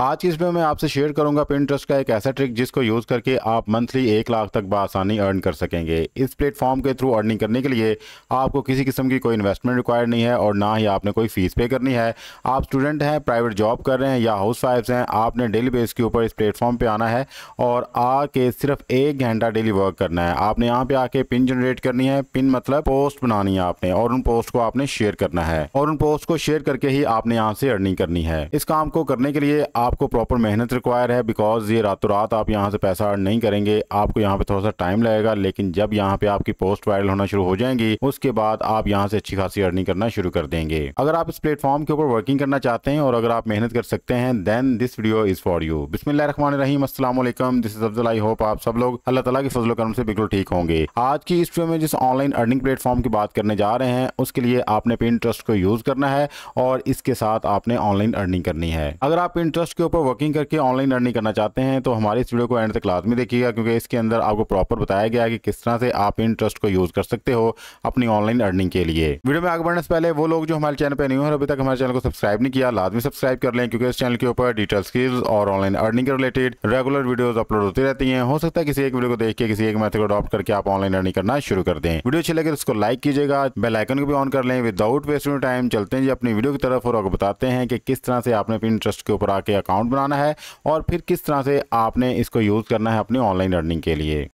आज की इसमें मैं आपसे शेयर करूंगा पिंट्रस्ट का एक ऐसा ट्रिक जिसको यूज़ करके आप मंथली एक लाख तक बसानी अर्न कर सकेंगे इस प्लेटफॉर्म के थ्रू अर्निंग करने के लिए आपको किसी किस्म की कोई इन्वेस्टमेंट रिक्वायर्ड नहीं है और ना ही आपने कोई फ़ीस पे करनी है आप स्टूडेंट हैं प्राइवेट जॉब कर रहे हैं या हाउस वाइफ्स हैं आपने डेली बेस के ऊपर इस प्लेटफॉर्म पर आना है और आके सिर्फ एक घंटा डेली वर्क करना है आपने यहाँ पे आके पिन जनरेट करनी है पिन मतलब पोस्ट बनानी है आपने और उन पोस्ट को आपने शेयर करना है और उन पोस्ट को शेयर करके ही आपने यहाँ से अर्निंग करनी है इस काम को करने के लिए आप आपको प्रॉपर मेहनत रिक्वायर है बिकॉज़ ये रातों रात आप यहाँ से पैसा अर्न नहीं करेंगे आपको यहाँ पे थोड़ा सा टाइम लगेगा लेकिन जब यहाँ पे आपकी पोस्ट वायरल होना शुरू हो जाएंगी उसके बाद आप यहाँ से अच्छी खासी अर्निंग करना शुरू कर देंगे अगर आप इस प्लेटफॉर्म के ऊपर वर्किंग करना चाहते हैं और अगर आप मेहनत कर सकते हैं then this video is for you बिस्मिल्लाहमान रहीम असलम this is Abdul I hope आप सब लोग अल्लाह तला के फजल करम से बिल्कुल ठीक होंगे आज की इस वीडियो में जिस ऑनलाइन अर्निंग प्लेटफॉर्म की बात करने जा रहे हैं उसके लिए आपने पिन को यूज करना है और इसके साथ आपने ऑनलाइन अर्निंग करनी है अगर आप इंटरेस्ट के ऊपर वर्किंग करके ऑनलाइन अर्निंग करना चाहते हैं तो हमारे इस वीडियो को एंड तक में देखिएगा क्योंकि इसके अंदर आपको प्रॉपर बताया गया है कि किस तरह से आप इन ट्रस्ट को यूज़ कर सकते हो अपनी ऑनलाइन अर्निंग के लिए वीडियो में आगे बढ़ने से पहले वो लोग जो हमारे चैनल पर न्यू है अभी तक हमारे चैनल को सब्सक्राइब नहीं किया लाजमी सब्सक्राइब कर लें क्योंकि इस चैनल के ऊपर डिटेल स्किल्स और ऑनलाइन अर्निंग के रिलेटेड रेगुलर वीडियोज अपलोड होती रहती है हो सकता है किसी एक वीडियो को देख के किसी एक मैथ को अडॉप्ट करके आप ऑनलाइन अर्निंग करना शुरू कर दें वीडियो अच्छी लगे तो उसको लाइक कीजिएगा बेलाइकन को भी ऑन कर लें विदाउट वेस्टिंग टाइम चलते हैं जी अपनी वीडियो की तरफ और बताते हैं कि किस तरह से आपने अपने इंटरेस्ट के ऊपर आके अकाउंट बनाना है और फिर किस तरह से आपने इसको यूज़ करना है अपनी ऑनलाइन अर्निंग के लिए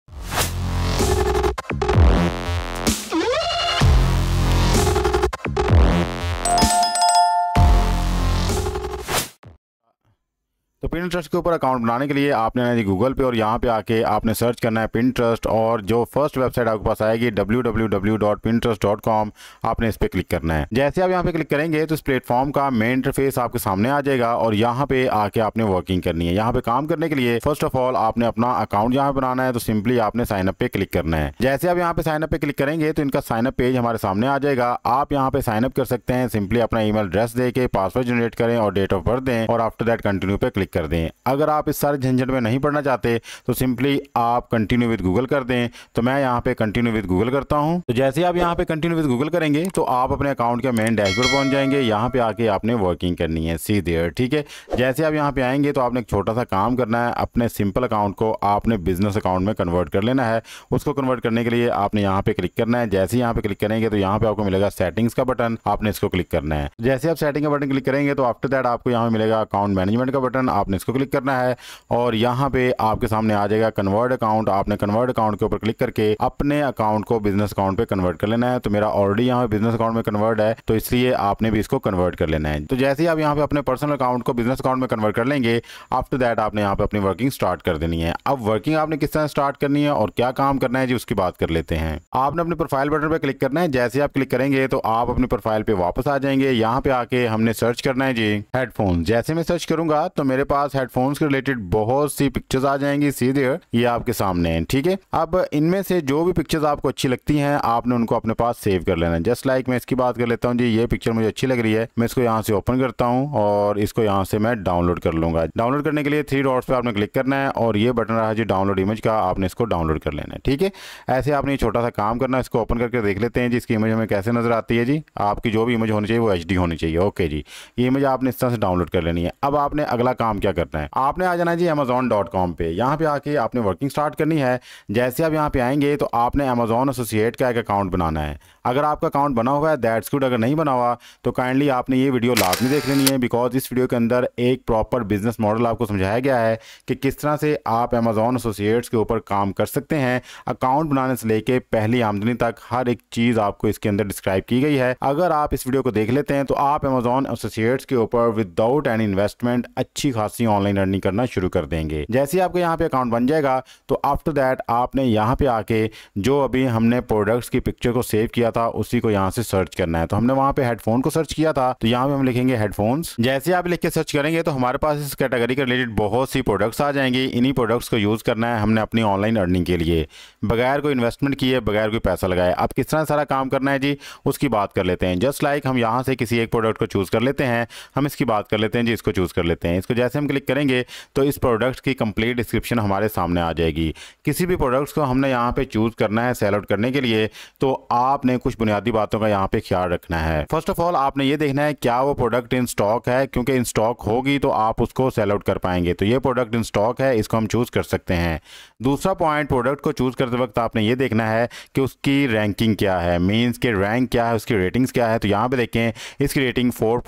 पिन ट्रस्ट के ऊपर अकाउंट बनाने के लिए आपने आना है गूगल पे और यहाँ पे आके आपने सर्च करना है पिन ट्रस्ट और जो फर्स्ट वेबसाइट आपके पास आएगी www.pinterest.com आपने इस पर क्लिक करना है जैसे आप यहाँ पे क्लिक करेंगे तो इस प्लेटफॉर्म का मेन इंटरफेस आपके सामने आ जाएगा और यहाँ पे आके आपने वर्किंग करनी है यहाँ पे काम करने के लिए फर्स्ट ऑफ ऑल आपने अपना अकाउंट यहाँ पे बनाना है तो सिंपली आपने साइनअप पे क्लिक करना है जैसे आप यहाँ पे साइनअप पे क्लिक करेंगे तो इनका साइनअप पेज हमारे सामने आ जाएगा आप यहाँ पे साइनअप कर सकते हैं सिंपली अपना ईमेल एड्रेस दे के पासवर्ड जनरेट करें और डेट ऑफ बर्थ दें और आफ्टर दैट कंटिन्यू पे क्लिक करें कर दें अगर आप इस सारे झंझट में नहीं पढ़ना चाहते तो सिंपली आप कंटिन्यू विद गूगल कर दें तो मैं यहाँ पे कंटिन्यू विद गूगल करता हूँ तो जैसे आप यहाँ पे कंटिन्यू विद गूगल करेंगे तो आप अपने अकाउंट के मेन डैशबोर्ड पहुंच जाएंगे यहाँ पे आके आपने वर्किंग करनी है सी देर ठीक है जैसे आप यहाँ पे आएंगे तो आपने एक छोटा सा काम करना है अपने सिंपल अकाउंट को आपने बिजनेस अकाउंट में कन्वर्ट कर लेना है उसको कन्वर्ट करने के लिए आपने यहाँ पे क्लिक करना है जैसे यहाँ पे क्लिक करेंगे तो यहाँ पे आपको मिलेगा सेटिंग्स का बटन आपने इसको क्लिक करना है जैसे आप सेटिंग का बटन क्लिक करेंगे तो आफ्टर दैट आपको यहाँ मिलेगा अकाउंट मैनेजमेंट का बटन आपने आपने इसको क्लिक करना है और यहाँ पे आपके सामने आ जाएगा कन्वर्ट अकाउंट आपने कन्वर्ट अकाउंट के ऊपर क्लिक करके अपने अकाउंट को बिजनेस अकाउंट पे कन्वर्ट कर लेना है तो मेरा ऑलरेडी यहाँ पे बिजनेस अकाउंट में कन्वर्ट है तो इसलिए आपने भी इसको कन्वर्ट कर लेना है तो जैसे ही आप यहाँ पे अपने पर्सनल अकाउंट को बिजनेस अकाउंट में कन्वर्ट कर लेंगे आफ्टर दैट आपने यहाँ पे अपनी वर्किंग स्टार्ट कर देनी है अब वर्किंग आपने किस तरह स्टार्ट करनी है और क्या काम करना है जी उसकी बात कर लेते हैं आपने अपने प्रोफाइल बटन पर क्लिक करना है जैसे आप क्लिक करेंगे तो आप अपने प्रोफाइल पे वापस आ जाएंगे यहाँ पे आके हमने सर्च करना है जी हेडफोन जैसे मैं सर्च करूंगा तो मेरे पास पास हेडफोन्स के रिलेटेड बहुत सी पिक्चर्स आ जाएंगी सीधे ये आपके सामने हैं ठीक है अब इनमें से जो भी पिक्चर्स आपको अच्छी लगती हैं आपने उनको अपने पास सेव कर लेना है जस्ट लाइक मैं इसकी बात कर लेता हूँ जी ये पिक्चर मुझे अच्छी लग रही है मैं इसको यहाँ से ओपन करता हूँ और इसको यहाँ से मैं डाउनलोड कर लूँगा डाउनलोड करने के लिए थ्री डॉट्स पर आपने क्लिक करना है और ये बटन रहा जी डाउनलोड इमेज का आपने इसको डाउनलोड कर लेना है ठीक है ऐसे आपने छोटा सा काम करना इसको ओपन करके देख लेते हैं जी इसकी इमेज हमें कैसे नजर आती है जी आपकी जो भी इमेज होनी चाहिए वो एच होनी चाहिए ओके जी ये इमेज आपने इस तरह से डाउनलोड कर लेनी है अब आपने अगला काम क्या क्या करना है आपने आ जाना जी अमेजोन डॉट कॉम पे यहाँ पे आके आपने वर्किंग स्टार्ट करनी है जैसे आप यहाँ पे आएंगे तो आपने अमेजोन एसोसिएट का एक अकाउंट बनाना है अगर आपका अकाउंट बना हुआ है दैट्स गुड अगर नहीं बना हुआ तो काइंडली आपने ये वीडियो लाजमी देख लेनी है बिकॉज इस वीडियो के अंदर एक प्रॉपर बिजनेस मॉडल आपको समझाया गया है कि किस तरह से आप अमेजोन एसोसिएट्स के ऊपर काम कर सकते हैं अकाउंट बनाने से लेके पहली आमदनी तक हर एक चीज़ आपको इसके अंदर डिस्क्राइब की गई है अगर आप इस वीडियो को देख लेते हैं तो आप अमेजोन एसोसिएट्स के ऊपर विदाउट एनी इन्वेस्टमेंट अच्छी खासी ही ऑनलाइन अर्निंग करना शुरू कर देंगे जैसे आपके यहाँ पे अकाउंट बन जाएगा तो आफ्टर दैट आपने यहाँ पे आके जो अभी हमने प्रोडक्ट्स की पिक्चर को सेव किया था उसी को यहाँ से सर्च करना है तो हमने वहाँ पे हेडफोन को सर्च किया था तो यहाँ पे हम लिखेंगे हेडफोन्स जैसे आप लिख के सर्च करेंगे तो हमारे पास इस कैटेगरी के रिलेटेड बहुत सी प्रोडक्ट्स आ जाएंगे इन्हीं प्रोडक्ट्स को यूज़ करना है हमने अपनी ऑनलाइन अर्निंग के लिए बगैर कोई इन्वेस्टमेंट किए बगैर कोई पैसा लगाए अब किस तरह सारा काम करना है जी उसकी बात कर लेते हैं जस्ट लाइक हम यहाँ से किसी एक प्रोडक्ट को चूज़ कर लेते हैं हम इसकी बात कर लेते हैं जी इसको चूज़ कर लेते हैं इसको जैसे हम क्लिक करेंगे तो इस प्रोडक्ट की कंप्लीट डिस्क्रिप्शन हमारे सामने आ जाएगी किसी भी प्रोडक्ट्स को हमने यहाँ पे चूज़ करना है सेल आउट करने के लिए तो आपने कुछ बुनियादी बातों का यहाँ पे ख्याल रखना है फर्स्ट ऑफ ऑल आपने ये देखना है क्या वो प्रोडक्ट इन स्टॉक है क्योंकि इन स्टॉक होगी तो आप उसको सेल आउट कर पाएंगे तो ये प्रोडक्ट इन स्टॉक है इसको हम चूज़ कर सकते हैं दूसरा पॉइंट प्रोडक्ट को चूज़ करते वक्त आपने ये देखना है कि उसकी रैंकिंग क्या है मीन्स के रैंक क्या है उसकी रेटिंग्स क्या है तो यहाँ पर देखें इसकी रेटिंग फोर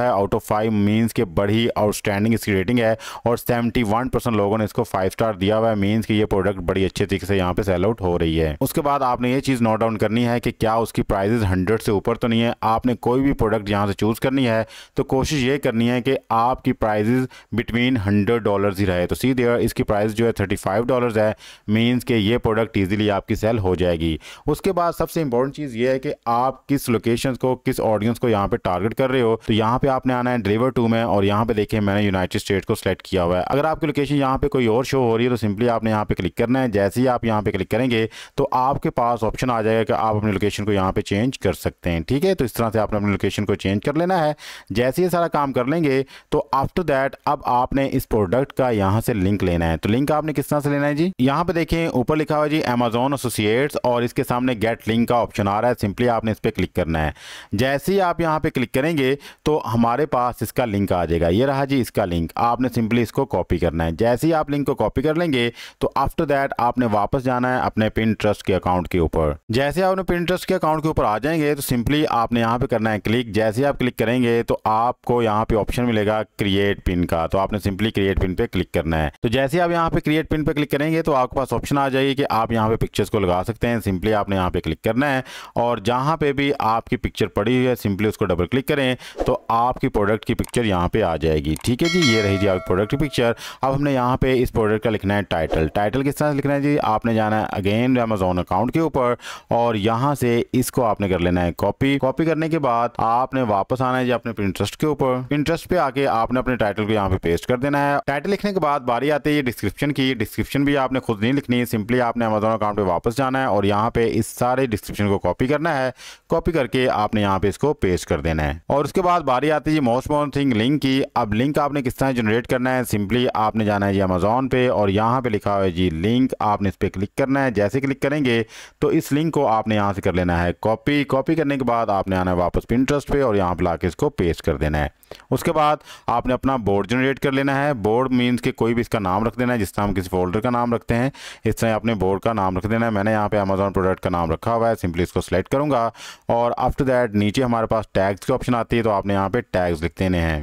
है आउट ऑफ फाइव मीन्स के बड़ी आउटस्टैंडिंग इसकी रेटिंग है और 71 परसेंट लोगों ने इसको फाइव स्टार दिया हुआ है मीन्स कि ये प्रोडक्ट बड़ी अच्छे तरीके से यहाँ पे सेल आउट हो रही है उसके बाद आपने ये चीज़ नोट डाउन करनी है कि क्या उसकी प्राइजेज हंड्रेड से ऊपर तो नहीं है आपने कोई भी प्रोडक्ट यहाँ से चूज़ करनी है तो कोशिश ये करनी है कि आपकी प्राइजेज बिटवीन हंड्रेड डॉलर ही रहे तो सीधे इसकी प्राइस जो है थर्टी फाइव डॉलर है मीन्स कि ये प्रोडक्ट ईजिली आपकी सेल हो जाएगी उसके बाद सबसे इंपॉर्टेंट चीज़ ये है कि आप किस लोकेशन को किस ऑडियंस को यहाँ पे टारगेट कर रहे हो तो यहाँ पे आपने आना है ड्रेवर टू में और यहाँ पे देखिए मैंने यूनाइटेड स्टेट को सेलेक्ट किया हुआ है अगर आपकी लोकेशन यहाँ पे कोई और शो हो रही है तो सिंपली आपने यहाँ पे क्लिक करना है जैसे ही आप यहाँ पे क्लिक करेंगे तो आपके पास ऑप्शन आ जाएगा कि आप अपनी लोकेशन को यहाँ पे चेंज कर सकते हैं ठीक है तो इस तरह से आपने अपनी लोकेशन को चेंज कर लेना है जैसे ही सारा काम कर लेंगे तो आफ्टर दैट अब आपने इस प्रोडक्ट का यहाँ से लिंक लेना है तो लिंक आपने किस तरह से लेना है जी यहाँ पे देखें ऊपर लिखा हुआ जी अमेजोन एसोसिएट्स और इसके सामने गेट लिंक का ऑप्शन आ रहा है सिंपली आपने इस पर क्लिक करना है जैसे ही आप यहाँ पे क्लिक करेंगे तो हमारे पास इसका लिंक आ जाएगा ये रहा जी इसका लिंक आपने सिंपली इसको कॉपी करना है जैसे ही आप लिंक को कॉपी कर लेंगे तो आफ्टर दैट आपने वापस जाना है अपने पिन ट्रस्ट के अकाउंट के ऊपर जैसे आपने पिन ट्रस्ट के अकाउंट के ऊपर आ जाएंगे तो सिंपली आपने यहाँ पे करना है क्लिक जैसे आप क्लिक करेंगे तो आपको यहाँ पे ऑप्शन मिलेगा क्रिएट पिन का तो आपने सिंपली क्रिएट पिन पे क्लिक करना है तो जैसे आप यहाँ पे क्रिएट पिन पे क्लिक करेंगे तो आपके पास ऑप्शन आ जाएगी कि आप यहाँ पे पिक्चर्स को लगा सकते हैं सिंपली आपने यहाँ पे क्लिक करना है और जहां पे भी आपकी पिक्चर पड़ी हुई है सिंपली उसको डबल क्लिक करें तो आपकी प्रोडक्ट की पिक्चर यहाँ पे आ जाएगी ठीक है जी ये भेजिए आप प्रोडक्ट की पिक्चर अब हमने यहाँ पे इस प्रोडक्ट का लिखना है टाइटल टाइटल किस तरह से लिखना है जी आपने जाना है अगेन अमेजोन अकाउंट के ऊपर और यहाँ से इसको आपने कर लेना है कॉपी कॉपी करने के बाद आपने वापस आना है जी अपने इंटरेस्ट के ऊपर इंटरेस्ट पे आके आपने अपने टाइटल को यहाँ पे पेस्ट कर देना है टाइटल लिखने के बाद बारी आती है डिस्क्रिप्शन की डिस्क्रिप्शन भी आपने खुद नहीं लिखनी है सिंपली आपने अमेजोन अकाउंट पर वापस जाना है और यहाँ पे इस सारे डिस्क्रिप्शन को कॉपी करना है कॉपी करके आपने यहाँ पे इसको पेस्ट कर देना है और उसके बाद बारी आती है मोस्ट मोन थिंग लिंक की अब लिंक आपने किस तरह जनरेट करना है सिंपली आपने जाना है जी अमेज़ोन पे और यहाँ पे लिखा हुआ है जी लिंक आपने इस पर क्लिक करना है जैसे क्लिक करेंगे तो इस लिंक को आपने यहाँ से कर लेना है कॉपी कॉपी करने के बाद आपने आना है वापस पिंट्रस्ट पे और यहाँ पर ला इसको पेस्ट कर देना है उसके बाद आपने अपना बोर्ड जनरेट कर लेना है बोर्ड मीन्स के कोई भी इसका नाम रख देना है जिस तरह हम किसी फोल्डर का नाम रखते हैं इस तरह अपने बोर्ड का नाम रख देना है मैंने यहाँ पर अमेजोन प्रोडक्ट का नाम रखा हुआ है सिंपली इसको सेलेक्ट करूँगा और आफ्टर दैट नीचे हमारे पास टैग्स की ऑप्शन आती है तो आपने यहाँ पर टैग्स लिख देने हैं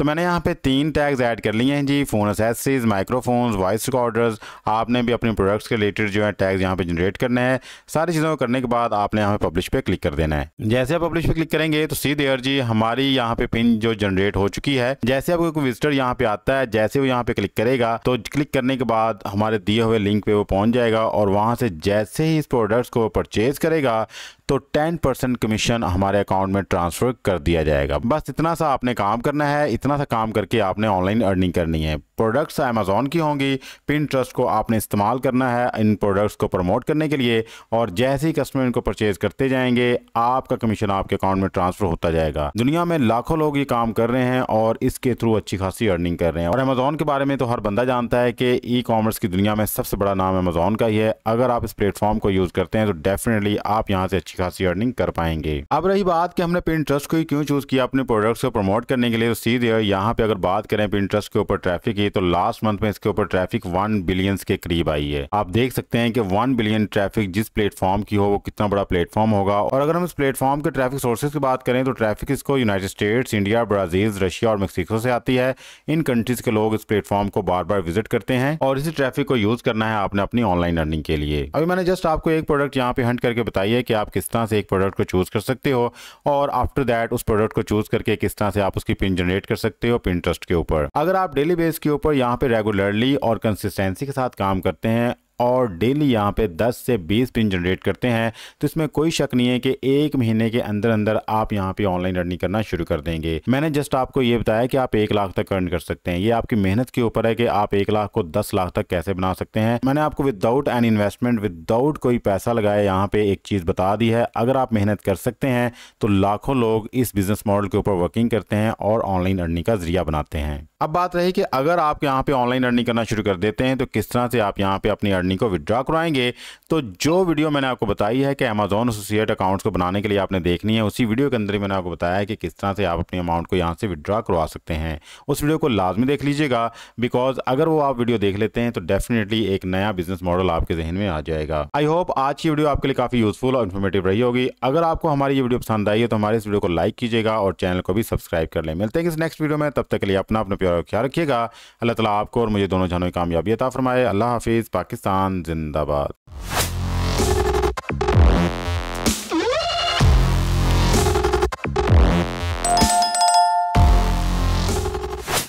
तो मैंने यहाँ पे तीन टैग्स ऐड कर लिए हैं जी phone accessories microphones voice recorders आपने भी अपने प्रोडक्ट्स के रिलेटेड जो है टैग्स यहाँ पे जनरेट करने हैं सारी चीज़ों को करने के बाद आपने यहाँ पे पब्लिश पे क्लिक कर देना है जैसे आप पब्लिश पे क्लिक करेंगे तो सीधे अर जी हमारी यहाँ पे पिन जो जनरेट हो चुकी है जैसे आपको कोई विजिटर यहाँ पे आता है जैसे वो यहाँ पे क्लिक करेगा तो क्लिक करने के बाद हमारे दिए हुए लिंक पे वो पहुँच जाएगा और वहाँ से जैसे ही इस प्रोडक्ट्स को परचेज करेगा तो 10 परसेंट कमीशन हमारे अकाउंट में ट्रांसफ़र कर दिया जाएगा बस इतना सा आपने काम करना है इतना इतना सा काम करके आपने ऑनलाइन अर्निंग करनी है प्रोडक्ट्स अमेजोन की होंगी पिन ट्रस्ट को आपने इस्तेमाल करना है इन प्रोडक्ट्स को प्रमोट करने के लिए और जैसे ही कस्टमर इनको परचेज करते जाएंगे आपका कमीशन आपके अकाउंट में ट्रांसफर होता जाएगा दुनिया में लाखों लोग ये काम कर रहे हैं और इसके थ्रू अच्छी खासी अर्निंग कर रहे हैं और अमेजोन के बारे में तो हर बंदा जानता है कि ई कॉमर्स की दुनिया में सबसे बड़ा नाम अमेजोन का ही है अगर आप इस प्लेटफॉर्म को यूज़ करते हैं तो डेफिनेटली आप यहाँ से अच्छी खासी अर्निंग कर पाएंगे अब रही बात कि हमने पिन ट्रस्ट को ही क्यों चूज़ किया अपने प्रोडक्ट्स को प्रमोट करने के लिए तो सीधे यहाँ पे अगर बात करें इंटरेस्ट के ऊपर ट्रैफिक की तो लास्ट मंथ में इसके ऊपर ट्रैफिक वन बिलियन के करीब आई है आप देख सकते हैं कि वन बिलियन ट्रैफिक जिस प्लेटफॉर्म की हो वो कितना बड़ा प्लेटफॉर्म होगा और अगर हम इस प्लेटफॉर्म के ट्रैफिक सोर्सेज की बात करें तो ट्रैफिक इसको United States India Brazil Russia और मेक्सिको से आती है इन कंट्रीज के लोग इस प्लेटफॉर्म को बार बार विजिट करते हैं और इसी ट्रैफिक को यूज करना है आपने अपनी ऑनलाइन अर्निंग के लिए अभी मैंने जस्ट आपको एक प्रोडक्ट यहाँ पे हंट करके बताई है कि आप किस तरह से एक प्रोडक्ट को चूज कर सकते हो और आफ्टर दैट उस प्रोडक्ट को चूज करके किस तरह से आप उसकी पिन जनरेट कर सकते सकते हो पिंट्रस्ट के ऊपर अगर आप डेली बेस के ऊपर यहाँ पे रेगुलरली और कंसिस्टेंसी के साथ काम करते हैं और डेली यहाँ पे 10 से 20 पिन जनरेट करते हैं तो इसमें कोई शक नहीं है कि एक महीने के अंदर अंदर आप यहाँ पे ऑनलाइन अर्निंग करना शुरू कर देंगे मैंने जस्ट आपको ये बताया कि आप एक लाख तक अर्न कर सकते हैं ये आपकी मेहनत के ऊपर है कि आप एक लाख को दस लाख तक कैसे बना सकते हैं मैंने आपको विदाउट एन इन्वेस्टमेंट विदाउट कोई पैसा लगाया यहाँ पे एक चीज़ बता दी है अगर आप मेहनत कर सकते हैं तो लाखों लोग इस बिजनेस मॉडल के ऊपर वर्किंग करते हैं और ऑनलाइन अर्निंग का जरिया बनाते हैं अब बात रही कि अगर आप यहाँ पे ऑनलाइन अर्निंग करना शुरू कर देते हैं तो किस तरह से आप यहाँ पे अपनी अर्निंग कंपनी को विड्रॉ करवाएंगे तो जो वीडियो मैंने आपको बताई है कि अमेजोन एसोसिएट अकाउंट्स को बनाने के लिए आपने देखनी है उसी वीडियो के अंदर ही मैंने आपको बताया है कि किस तरह से आप अपने अमाउंट को यहाँ से विड्रॉ करवा सकते हैं उस वीडियो को लाजमी देख लीजिएगा बिकॉज अगर वो आप वीडियो देख लेते हैं तो डेफिनेटली एक नया बिजनेस मॉडल आपके जहन में आ जाएगा आई होप आज की वीडियो आपके लिए काफ़ी यूजफुल और इन्फॉर्मेटिव रही होगी अगर आपको हमारी ये वीडियो पसंद आई है तो हमारे इस वीडियो को लाइक कीजिएगा और चैनल को भी सब्सक्राइब कर लें मिलते हैं इस नेक्स्ट वीडियो में तब तक के लिए अपना अपना प्यार ख्याल रखिएगा अल्लाह ताला आपको और मुझे दोनों जानों की कामयाबी अता फरमाए अल्लाह हाफिज़ पाकिस्तान किसान जिंदाबाद